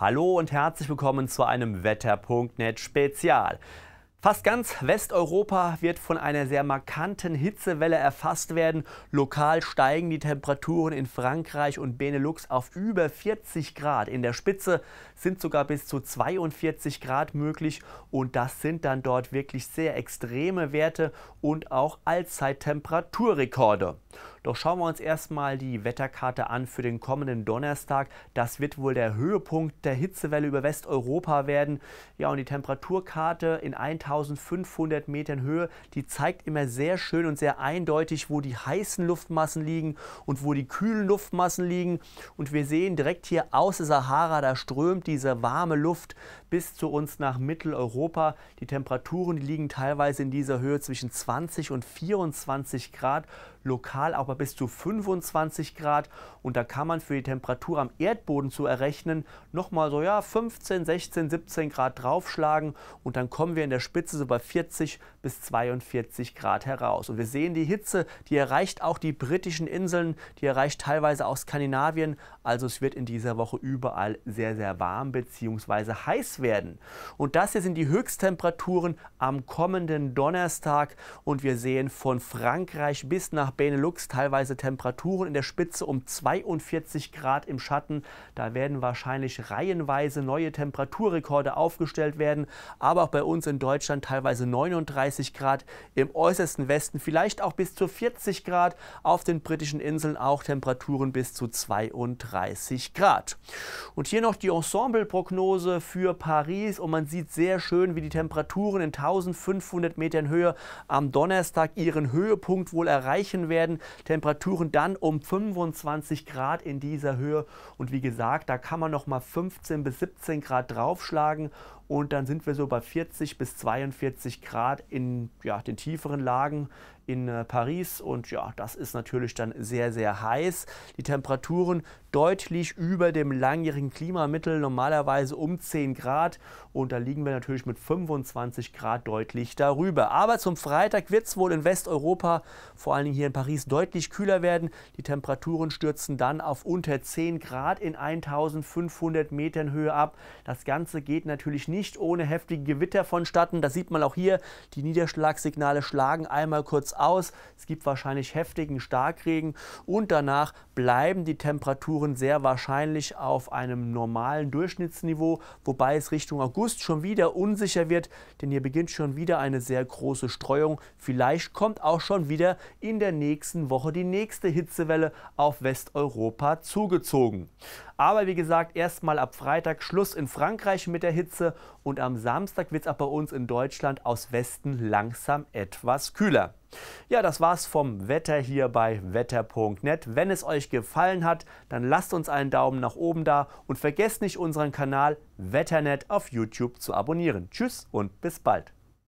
Hallo und herzlich willkommen zu einem Wetter.net Spezial. Fast ganz Westeuropa wird von einer sehr markanten Hitzewelle erfasst werden. Lokal steigen die Temperaturen in Frankreich und Benelux auf über 40 Grad. In der Spitze sind sogar bis zu 42 Grad möglich und das sind dann dort wirklich sehr extreme Werte und auch Allzeittemperaturrekorde. Doch schauen wir uns erstmal die Wetterkarte an für den kommenden Donnerstag. Das wird wohl der Höhepunkt der Hitzewelle über Westeuropa werden. Ja, und die Temperaturkarte in 1500 Metern Höhe, die zeigt immer sehr schön und sehr eindeutig, wo die heißen Luftmassen liegen und wo die kühlen Luftmassen liegen. Und wir sehen direkt hier aus der Sahara, da strömt diese warme Luft bis zu uns nach Mitteleuropa. Die Temperaturen die liegen teilweise in dieser Höhe zwischen 20 und 24 Grad. Lokal Tal aber bis zu 25 Grad und da kann man für die Temperatur am Erdboden zu errechnen nochmal so ja 15, 16, 17 Grad draufschlagen und dann kommen wir in der Spitze so bei 40 bis 42 Grad heraus. Und wir sehen die Hitze, die erreicht auch die britischen Inseln, die erreicht teilweise auch Skandinavien. Also es wird in dieser Woche überall sehr, sehr warm bzw. heiß werden. Und das hier sind die Höchsttemperaturen am kommenden Donnerstag und wir sehen von Frankreich bis nach Benelux Benelux teilweise Temperaturen in der Spitze um 42 Grad im Schatten. Da werden wahrscheinlich reihenweise neue Temperaturrekorde aufgestellt werden. Aber auch bei uns in Deutschland teilweise 39 Grad, im äußersten Westen vielleicht auch bis zu 40 Grad, auf den britischen Inseln auch Temperaturen bis zu 32 Grad. Und hier noch die Ensemble-Prognose für Paris und man sieht sehr schön, wie die Temperaturen in 1500 Metern Höhe am Donnerstag ihren Höhepunkt wohl erreichen werden. Temperaturen dann um 25 Grad in dieser Höhe. Und wie gesagt, da kann man noch mal 15 bis 17 Grad draufschlagen und dann sind wir so bei 40 bis 42 Grad in ja, den tieferen Lagen in äh, Paris und ja, das ist natürlich dann sehr, sehr heiß. Die Temperaturen deutlich über dem langjährigen Klimamittel, normalerweise um 10 Grad. Und da liegen wir natürlich mit 25 Grad deutlich darüber. Aber zum Freitag wird es wohl in Westeuropa, vor allen Dingen hier in Paris, deutlich kühler werden. Die Temperaturen stürzen dann auf unter 10 Grad in 1500 Metern Höhe ab. Das Ganze geht natürlich nicht ohne heftige Gewitter vonstatten. Das sieht man auch hier. Die Niederschlagsignale schlagen einmal kurz aus. Es gibt wahrscheinlich heftigen Starkregen und danach bleiben die Temperaturen und sehr wahrscheinlich auf einem normalen Durchschnittsniveau, wobei es Richtung August schon wieder unsicher wird, denn hier beginnt schon wieder eine sehr große Streuung. Vielleicht kommt auch schon wieder in der nächsten Woche die nächste Hitzewelle auf Westeuropa zugezogen. Aber wie gesagt, erstmal ab Freitag Schluss in Frankreich mit der Hitze und am Samstag wird es auch bei uns in Deutschland aus Westen langsam etwas kühler. Ja, das war's vom Wetter hier bei wetter.net. Wenn es euch gefallen hat, dann lasst uns einen Daumen nach oben da und vergesst nicht unseren Kanal Wetternet auf YouTube zu abonnieren. Tschüss und bis bald.